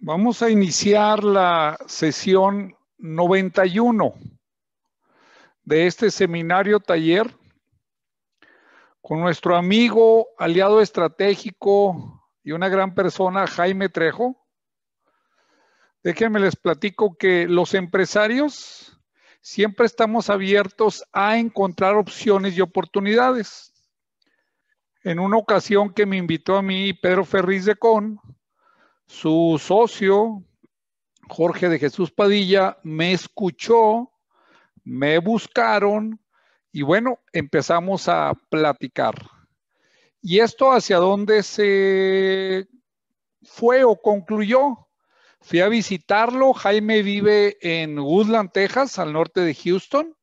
Vamos a iniciar la sesión 91 de este seminario taller con nuestro amigo, aliado estratégico y una gran persona, Jaime Trejo. Déjenme les platico que los empresarios siempre estamos abiertos a encontrar opciones y oportunidades. En una ocasión que me invitó a mí Pedro Ferriz de Con, su socio, Jorge de Jesús Padilla, me escuchó, me buscaron y bueno, empezamos a platicar. ¿Y esto hacia dónde se fue o concluyó? Fui a visitarlo. Jaime vive en Woodland, Texas, al norte de Houston.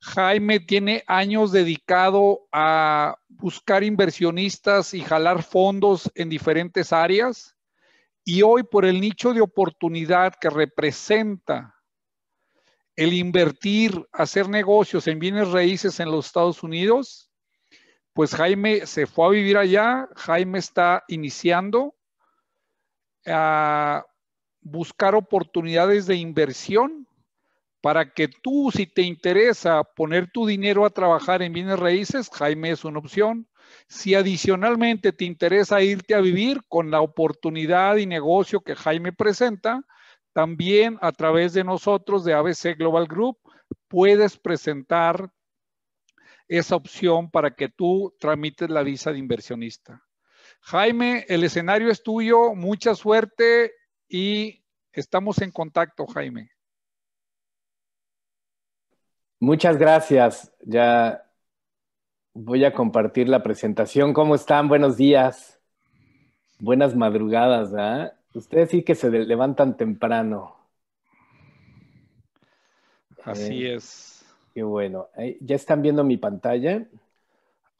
Jaime tiene años dedicado a buscar inversionistas y jalar fondos en diferentes áreas. Y hoy por el nicho de oportunidad que representa el invertir, hacer negocios en bienes raíces en los Estados Unidos, pues Jaime se fue a vivir allá, Jaime está iniciando a ah, buscar oportunidades de inversión para que tú, si te interesa poner tu dinero a trabajar en bienes raíces, Jaime es una opción. Si adicionalmente te interesa irte a vivir con la oportunidad y negocio que Jaime presenta, también a través de nosotros de ABC Global Group puedes presentar esa opción para que tú tramites la visa de inversionista. Jaime, el escenario es tuyo, mucha suerte y estamos en contacto, Jaime. Muchas gracias. Ya voy a compartir la presentación. ¿Cómo están? Buenos días. Buenas madrugadas. ¿ah? Ustedes sí que se levantan temprano. Así es. Qué bueno. ¿Ya están viendo mi pantalla?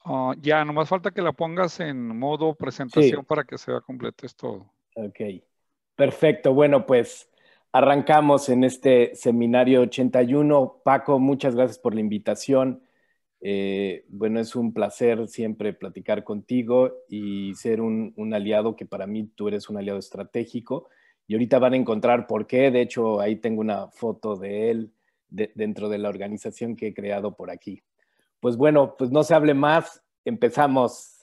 Ah, ya, nomás falta que la pongas en modo presentación para que se vea completo. esto. Ok. Perfecto. Bueno, pues Arrancamos en este seminario 81. Paco, muchas gracias por la invitación. Eh, bueno, es un placer siempre platicar contigo y ser un, aliado que para mí tú eres un aliado estratégico. Y ahorita van a encontrar por qué. De hecho, ahí tengo una foto de él dentro de la organización que he creado por aquí. Pues bueno, pues no se hable más. Empezamos.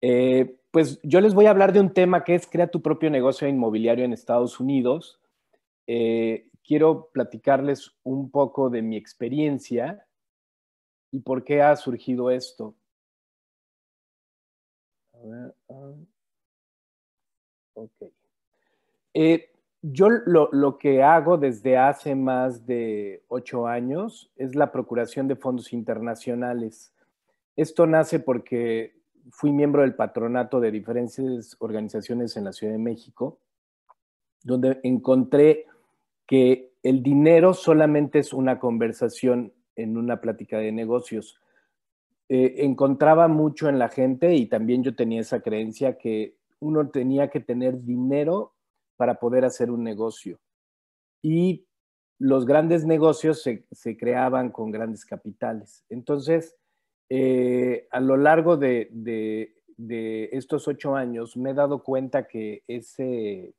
Eh, pues yo les voy a hablar de un tema que es crea tu propio negocio inmobiliario en Estados Unidos. Eh, quiero platicarles un poco de mi experiencia y por qué ha surgido esto. A ver, eh, yo lo, lo, que hago desde hace más de ocho años es la procuración de fondos internacionales. Esto nace porque fui miembro del patronato de diferentes organizaciones en la Ciudad de México, donde encontré que el dinero solamente es una conversación en una plática de negocios. Eh, encontraba mucho en la gente y también yo tenía esa creencia que uno tenía que tener dinero para poder hacer un negocio. Y los grandes negocios se creaban con grandes capitales. Entonces, eh, a lo largo de, estos ocho años me he dado cuenta que ese,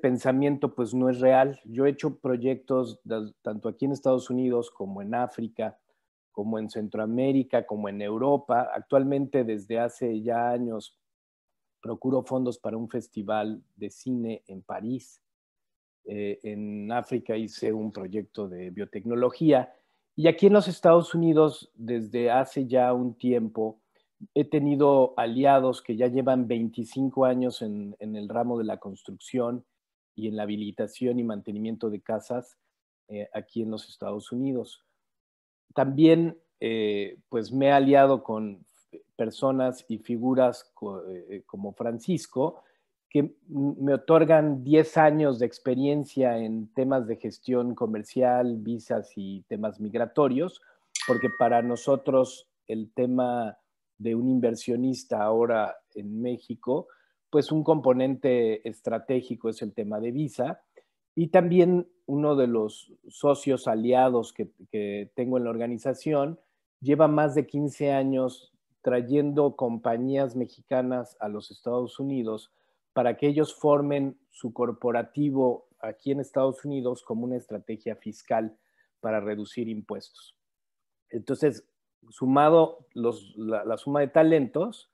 pensamiento pues no es real. Yo he hecho proyectos tanto aquí en Estados Unidos como en África, como en Centroamérica, como en Europa. Actualmente desde hace ya años procuro fondos para un festival de cine en París. Eh, en África hice un proyecto de biotecnología y aquí en los Estados Unidos, desde hace ya un tiempo, he tenido aliados que ya llevan 25 años en, el ramo de la construcción y en la habilitación y mantenimiento de casas eh, aquí en los Estados Unidos. También, eh, pues, me he aliado con personas y figuras eh, como Francisco, que me otorgan 10 años de experiencia en temas de gestión comercial, visas y temas migratorios, porque para nosotros el tema de un inversionista ahora en México, pues un componente estratégico es el tema de visa. Y también uno de los socios aliados que, tengo en la organización lleva más de 15 años trayendo compañías mexicanas a los Estados Unidos para que ellos formen su corporativo aquí en Estados Unidos como una estrategia fiscal para reducir impuestos. Entonces, sumado la, suma de talentos,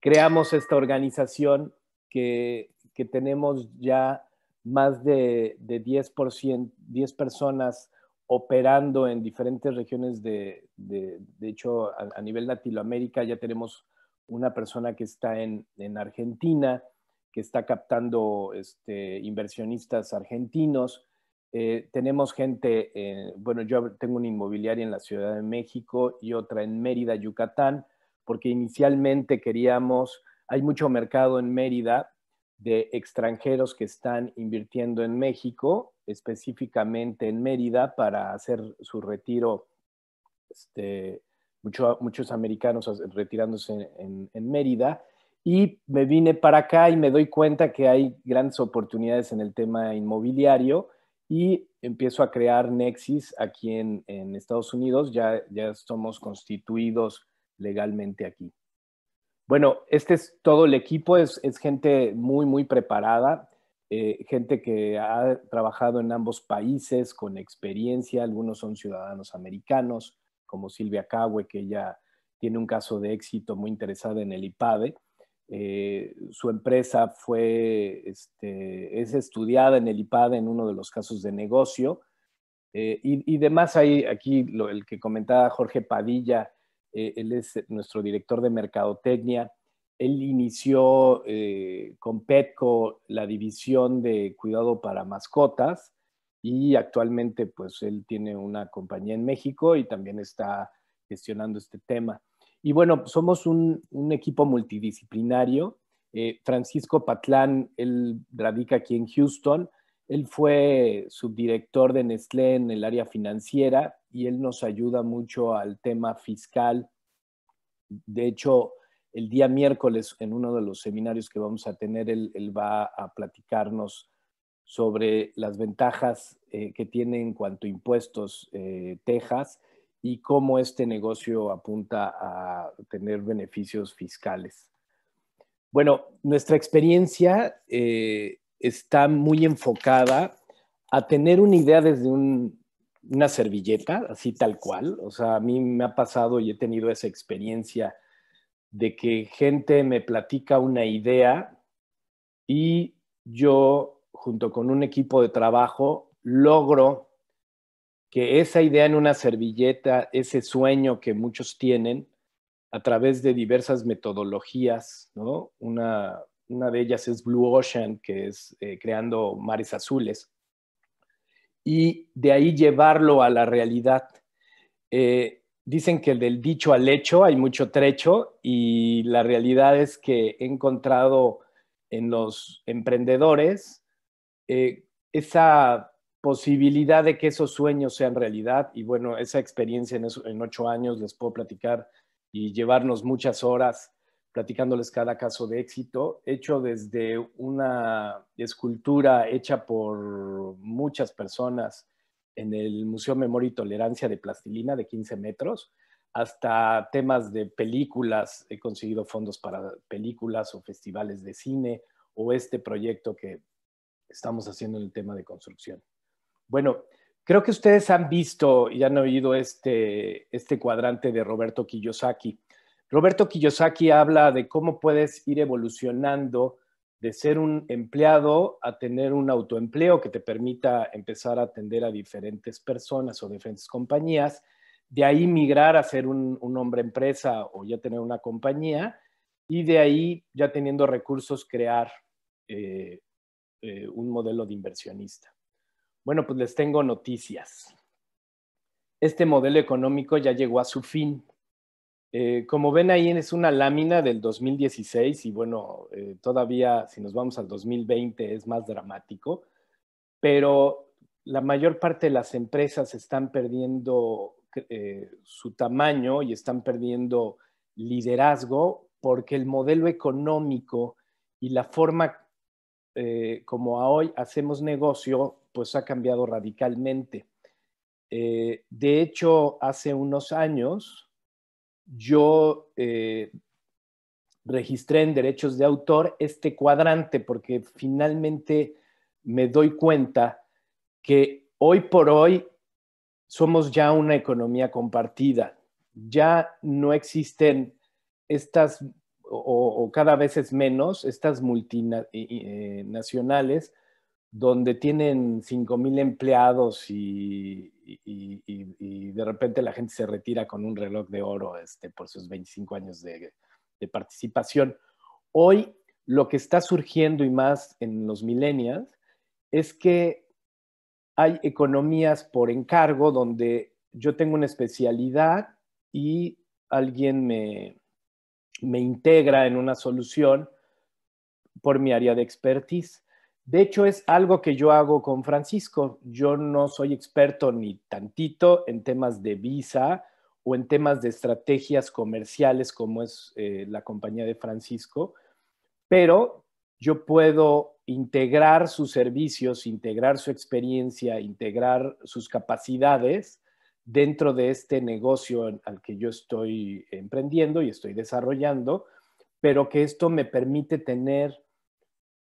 creamos esta organización que, tenemos ya más de, 10%, personas operando en diferentes regiones de, de, hecho, a, nivel Latinoamérica ya tenemos una persona que está en, en Argentina, que está captando este, inversionistas argentinos. Eh, tenemos gente, eh, bueno, yo tengo una inmobiliaria en la Ciudad de México y otra en Mérida, Yucatán, porque inicialmente queríamos, hay mucho mercado en Mérida de extranjeros que están invirtiendo en México, específicamente en Mérida, para hacer su retiro. Este, muchos americanos retirándose en Mérida y me vine para acá y me doy cuenta que hay grandes oportunidades en el tema inmobiliario y empiezo a crear Nexis aquí en, Estados Unidos. Ya, ya somos constituidos legalmente aquí. Bueno, este es todo el equipo, es, gente muy, muy preparada, eh, gente que ha trabajado en ambos países con experiencia, algunos son ciudadanos americanos, como Silvia Cahue, que ella tiene un caso de éxito muy interesada en el IPADE, eh, su empresa fue, este, es estudiada en el IPAD en uno de los casos de negocio. Eh, y, además demás, hay aquí el que comentaba Jorge Padilla, eh, él es nuestro director de mercadotecnia. Él inició con Petco la división de cuidado para mascotas y actualmente pues él tiene una compañía en México y también está gestionando este tema. Y bueno, somos un, equipo multidisciplinario. Eh, Francisco Patlán, él radica aquí en Houston. Él fue subdirector de Nestlé en el área financiera y él nos ayuda mucho al tema fiscal. De hecho, el día miércoles, en uno de los seminarios que vamos a tener, él, va a platicarnos sobre las ventajas eh, que tiene en cuanto a impuestos eh, Texas y cómo este negocio apunta a tener beneficios fiscales. Bueno, nuestra experiencia eh, está muy enfocada a tener una idea desde una servilleta, así tal cual. O sea, a mí me ha pasado y he tenido esa experiencia de que gente me platica una idea y yo, junto con un equipo de trabajo, logro que esa idea en una servilleta, ese sueño que muchos tienen a través de diversas metodologías, ¿no? Una, de ellas es Blue Ocean, que es eh, creando mares azules, y de ahí llevarlo a la realidad. Eh, dicen que del dicho al hecho hay mucho trecho y la realidad es que he encontrado en los emprendedores eh, esa posibilidad de que esos sueños sean realidad. Y bueno, esa experiencia en, ocho años les puedo platicar y llevarnos muchas horas platicándoles cada caso de éxito, hecho desde una escultura hecha por muchas personas en el Museo Memoria y Tolerancia de Plastilina de 15 metros, hasta temas de películas, he conseguido fondos para películas o festivales de cine o este proyecto que estamos haciendo en el tema de construcción. Bueno, creo que ustedes han visto y han oído este, este, cuadrante de Roberto Kiyosaki. Roberto Kiyosaki habla de cómo puedes ir evolucionando de ser un empleado a tener un autoempleo que te permita empezar a atender a diferentes personas o diferentes compañías, de ahí migrar a ser un, hombre empresa o ya tener una compañía y de ahí ya teniendo recursos crear eh, eh, un modelo de inversionista. Bueno, pues les tengo noticias. Este modelo económico ya llegó a su fin. Eh, como ven ahí es una lámina del 2016 y bueno, eh, todavía si nos vamos al 2020 es más dramático, pero la mayor parte de las empresas están perdiendo eh, su tamaño y están perdiendo liderazgo porque el modelo económico y la forma como hoy hacemos negocio pues ha cambiado radicalmente. Eh, de hecho, hace unos años yo eh, registré en derechos de autor este cuadrante porque finalmente me doy cuenta que hoy por hoy somos ya una economía compartida. Ya no existen estas, o, o cada vez es menos, estas multinacionales donde tienen 5.000 empleados y, de repente la gente se retira con un reloj de oro este, por sus 25 años de, participación. Hoy lo que está surgiendo y más en los millennials es que hay economías por encargo donde yo tengo una especialidad y alguien me, me integra en una solución por mi área de expertise. De hecho, es algo que yo hago con Francisco. Yo no soy experto ni tantito en temas de visa o en temas de estrategias comerciales como es eh, la compañía de Francisco, pero yo puedo integrar sus servicios, integrar su experiencia, integrar sus capacidades dentro de este negocio al que yo estoy emprendiendo y estoy desarrollando, pero que esto me permite tener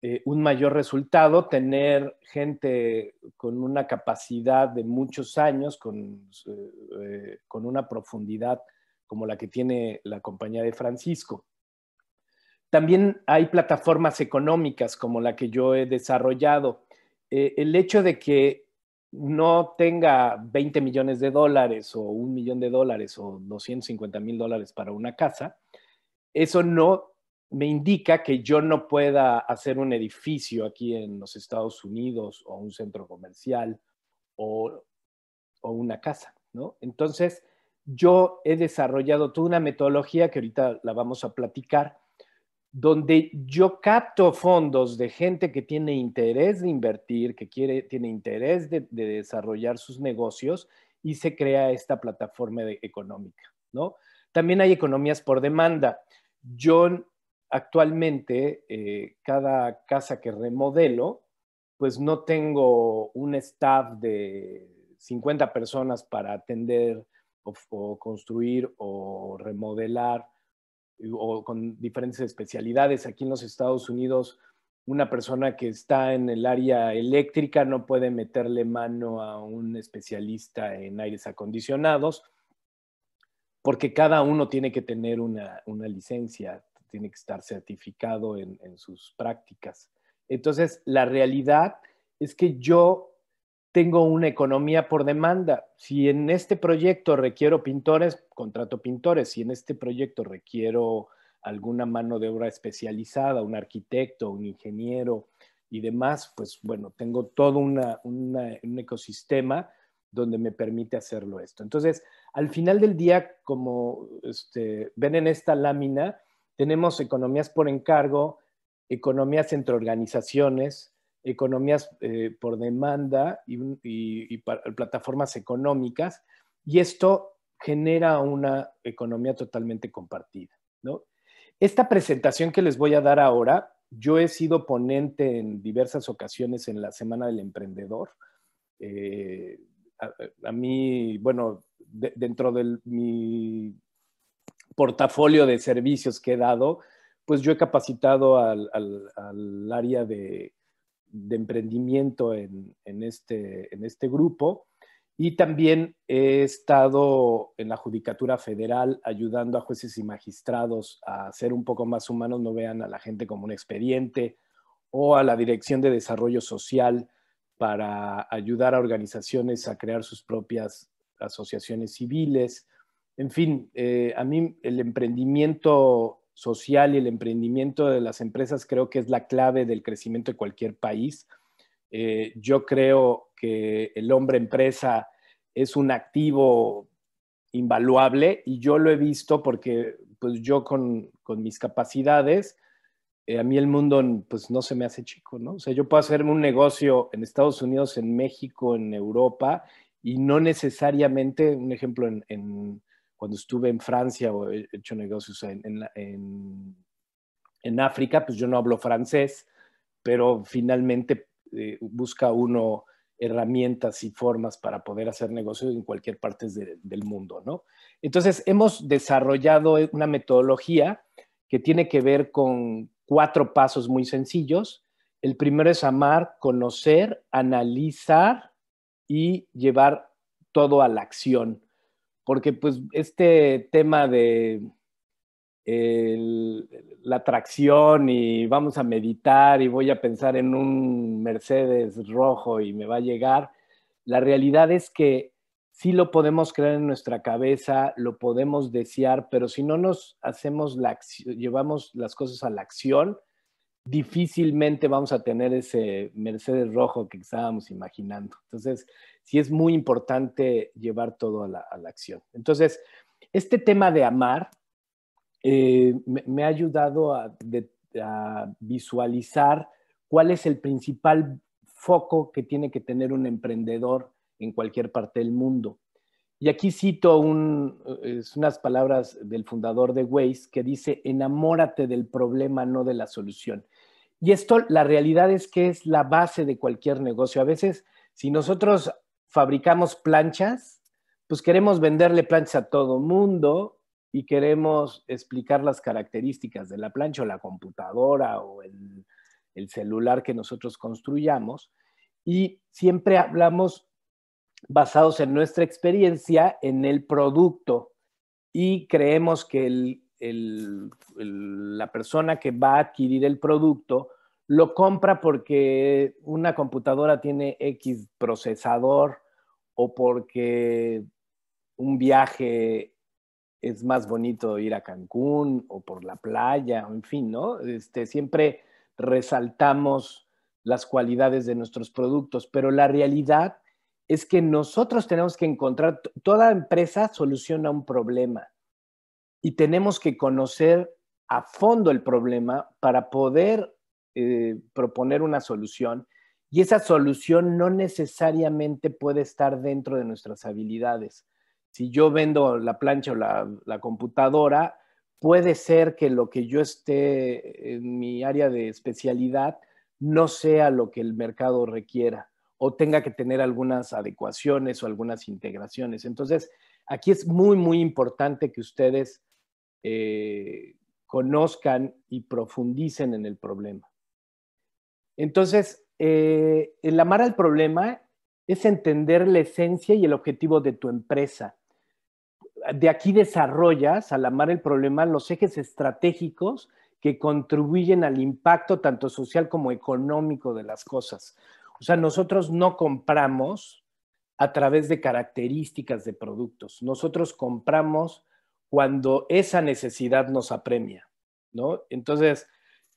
eh, un mayor resultado, tener gente con una capacidad de muchos años, con, eh, eh, con una profundidad como la que tiene la compañía de Francisco. También hay plataformas económicas como la que yo he desarrollado. el hecho de que no tenga 20 millones de dólares o un millón de dólares o 250 mil dólares para una casa, eso no me indica que yo no pueda hacer un edificio aquí en los Estados Unidos o un centro comercial o, una casa, ¿no? Entonces, yo he desarrollado toda una metodología que ahorita la vamos a platicar, donde yo capto fondos de gente que tiene interés de invertir, que quiere, tiene interés de, desarrollar sus negocios y se crea esta plataforma económica, ¿no? También hay economías por demanda. Yo actualmente eh, cada casa que remodelo, pues no tengo un staff de 50 personas para atender o, construir o remodelar eh, o con diferentes especialidades. Aquí en los Estados Unidos, una persona que está en el área eléctrica no puede meterle mano a un especialista en aires acondicionados, porque cada uno tiene que tener una, una licencia tiene que estar certificado en, en sus prácticas. Entonces, la realidad es que yo tengo una economía por demanda. Si en este proyecto requiero pintores, contrato pintores. Si en este proyecto requiero alguna mano de obra especializada, un arquitecto, un ingeniero y demás, pues bueno, tengo todo un ecosistema donde me permite hacerlo esto. Entonces, al final del día, como este, ven en esta lámina, tenemos economías por encargo, economías entre organizaciones, economías eh, por demanda y, plataformas económicas, y esto genera una economía totalmente compartida. Esta presentación que les voy a dar ahora, yo he sido ponente en diversas ocasiones en la Semana del Emprendedor. Eh, a, mí, bueno, dentro de mi portafolio de servicios que he dado, pues yo he capacitado al, área de, emprendimiento este, en este grupo y también he estado en la Judicatura Federal ayudando a jueces y magistrados a ser un poco más humanos, no vean a la gente como un expediente, o a la Dirección de Desarrollo Social para ayudar a organizaciones a crear sus propias asociaciones civiles. En fin, eh, a mí el emprendimiento social y el emprendimiento de las empresas creo que es la clave del crecimiento de cualquier país. Eh, yo creo que el hombre empresa es un activo invaluable y yo lo he visto porque pues yo con, con mis capacidades, eh, a mí el mundo pues no se me hace chico, ¿no? O sea, yo puedo hacerme un negocio en Estados Unidos, en México, en Europa y no necesariamente, un ejemplo, en, en cuando estuve en Francia o he hecho negocios en, África, pues yo no hablo francés, pero finalmente eh, busca uno herramientas y formas para poder hacer negocios en cualquier parte del mundo, ¿no? Entonces, hemos desarrollado una metodología que tiene que ver con cuatro pasos muy sencillos. El primero es amar, conocer, analizar y llevar todo a la acción porque pues este tema de la atracción y vamos a meditar y voy a pensar en un Mercedes rojo y me va a llegar, la realidad es que sí lo podemos crear en nuestra cabeza, lo podemos desear, pero si no nos hacemos la llevamos las cosas a la acción, difícilmente vamos a tener ese Mercedes rojo que estábamos imaginando. Entonces, sí es muy importante llevar todo a la, acción. Entonces, este tema de amar eh, me, ha ayudado a, visualizar cuál es el principal foco que tiene que tener un emprendedor en cualquier parte del mundo. Y aquí cito unas palabras del fundador de Waze que dice, enamórate del problema, no de la solución. Y esto, la realidad es que es la base de cualquier negocio. A veces, si nosotros fabricamos planchas, pues queremos venderle planchas a todo mundo y queremos explicar las características de la plancha o la computadora o el, el celular que nosotros construyamos. Y siempre hablamos basados en nuestra experiencia, en el producto. Y creemos que el, la persona que va a adquirir el producto lo compra porque una computadora tiene X procesador o porque un viaje es más bonito ir a Cancún o por la playa, en fin, ¿no? Este, siempre resaltamos las cualidades de nuestros productos, pero la realidad es que nosotros tenemos que encontrar, toda empresa soluciona un problema y tenemos que conocer a fondo el problema para poder eh, proponer una solución y esa solución no necesariamente puede estar dentro de nuestras habilidades. Si yo vendo la plancha o la computadora, puede ser que lo que yo esté en mi área de especialidad no sea lo que el mercado requiera o tenga que tener algunas adecuaciones o algunas integraciones. Entonces, aquí es muy, muy importante que ustedes eh, conozcan y profundicen en el problema. Entonces, eh, el amar al problema es entender la esencia y el objetivo de tu empresa. De aquí desarrollas, al amar el problema, los ejes estratégicos que contribuyen al impacto tanto social como económico de las cosas. O sea, nosotros no compramos a través de características de productos, nosotros compramos cuando esa necesidad nos apremia, ¿no? Entonces,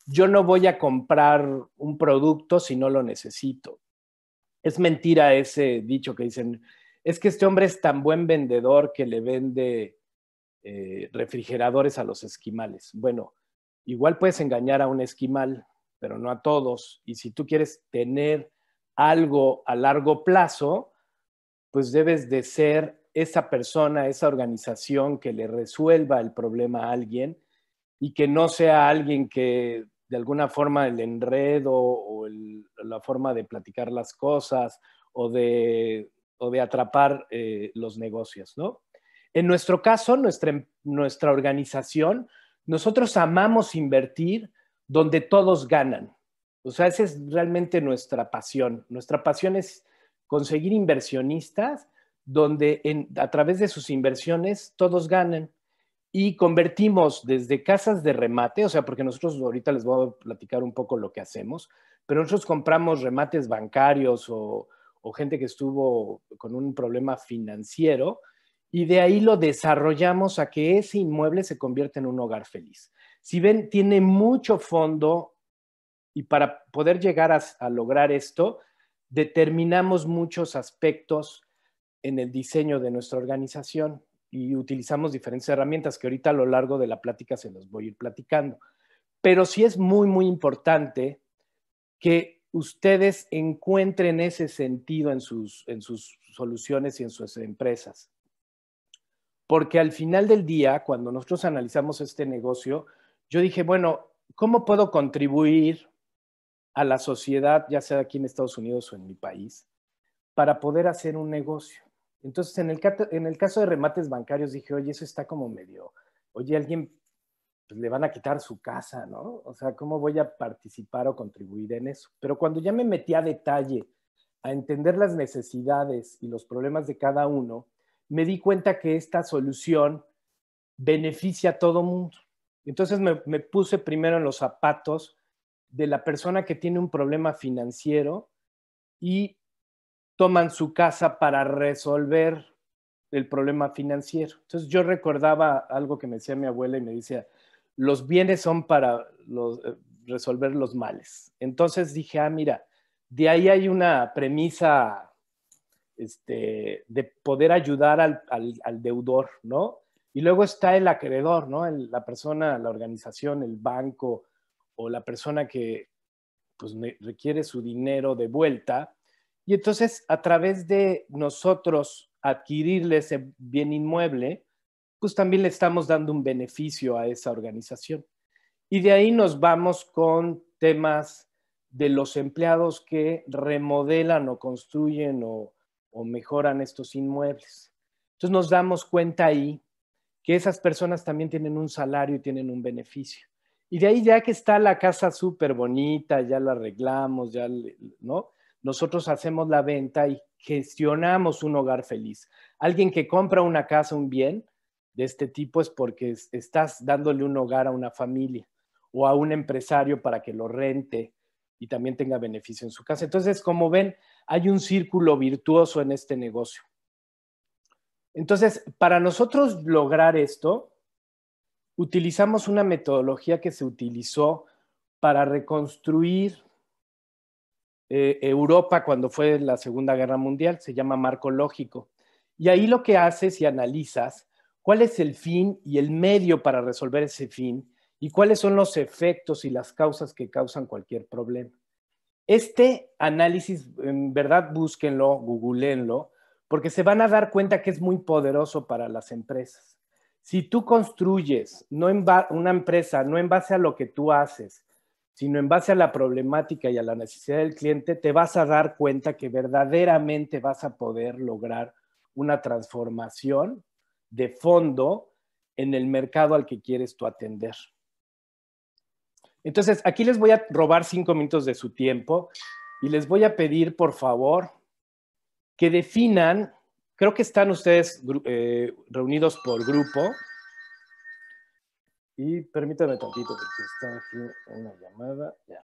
yo no voy a comprar un producto si no lo necesito. Es mentira ese dicho que dicen, es que este hombre es tan buen vendedor que le vende eh, refrigeradores a los esquimales. Bueno, igual puedes engañar a un esquimal, pero no a todos. Y si tú quieres tener algo a largo plazo, pues debes de ser esa persona, esa organización que le resuelva el problema a alguien y que no sea alguien que de alguna forma el enredo o la forma de platicar las cosas o de, atrapar eh, los negocios, ¿no? En nuestro caso, nuestra, nuestra organización, nosotros amamos invertir donde todos ganan. O sea, esa es realmente nuestra pasión. Nuestra pasión es conseguir inversionistas donde a través de sus inversiones todos ganan y convertimos desde casas de remate, o sea, porque nosotros ahorita les voy a platicar un poco lo que hacemos, pero nosotros compramos remates bancarios o, gente que estuvo con un problema financiero y de ahí lo desarrollamos a que ese inmueble se convierta en un hogar feliz. Si ven, tiene mucho fondo y para poder llegar a lograr esto, determinamos muchos aspectos en el diseño de nuestra organización y utilizamos diferentes herramientas que ahorita a lo largo de la plática se los voy a ir platicando. Pero sí es muy, muy importante que ustedes encuentren ese sentido en sus, en sus soluciones y en sus empresas. Porque al final del día, cuando nosotros analizamos este negocio, yo dije, bueno, ¿cómo puedo contribuir a la sociedad, ya sea aquí en Estados Unidos o en mi país, para poder hacer un negocio? Entonces, en el, caso de remates bancarios, dije, oye, eso está como medio, oye, alguien pues, le van a quitar su casa, ¿no? O sea, ¿cómo voy a participar o contribuir en eso? Pero cuando ya me metí a detalle a entender las necesidades y los problemas de cada uno, me di cuenta que esta solución beneficia a todo mundo. Entonces me puse primero en los zapatos de la persona que tiene un problema financiero y toman su casa para resolver el problema financiero. Entonces yo recordaba algo que me decía mi abuela y me decía, los bienes son para eh, resolver los males. Entonces dije, ah, mira, de ahí hay una premisa este, de poder ayudar al, deudor, ¿no? Y luego está el acreedor, ¿no? la persona, la organización, el banco o la persona que pues, requiere su dinero de vuelta y entonces, a través de nosotros adquirirle ese bien inmueble, pues también le estamos dando un beneficio a esa organización. Y de ahí nos vamos con temas de los empleados que remodelan o construyen o, mejoran estos inmuebles. Entonces nos damos cuenta ahí que esas personas también tienen un salario y tienen un beneficio. Y de ahí ya que está la casa súper bonita, ya la arreglamos, ya, ¿no? nosotros hacemos la venta y gestionamos un hogar feliz. Alguien que compra una casa, un bien de este tipo es porque estás dándole un hogar a una familia o a un empresario para que lo rente y también tenga beneficio en su casa. Entonces, como ven, hay un círculo virtuoso en este negocio. Entonces, para nosotros lograr esto, utilizamos una metodología que se utilizó para reconstruir eh, Europa cuando fue la Segunda Guerra Mundial, se llama marco lógico. Y ahí lo que haces y analizas cuál es el fin y el medio para resolver ese fin y cuáles son los efectos y las causas que causan cualquier problema. Este análisis, en verdad, búsquenlo, googleenlo, porque se van a dar cuenta que es muy poderoso para las empresas. Si tú construyes no en una empresa no en base a lo que tú haces, sino en base a la problemática y a la necesidad del cliente, te vas a dar cuenta que verdaderamente vas a poder lograr una transformación de fondo en el mercado al que quieres tú atender. Entonces, aquí les voy a robar cinco minutos de su tiempo y les voy a pedir, por favor, que definan, creo que están ustedes eh, reunidos por grupo, y permítame tantito porque está aquí una llamada. Ya.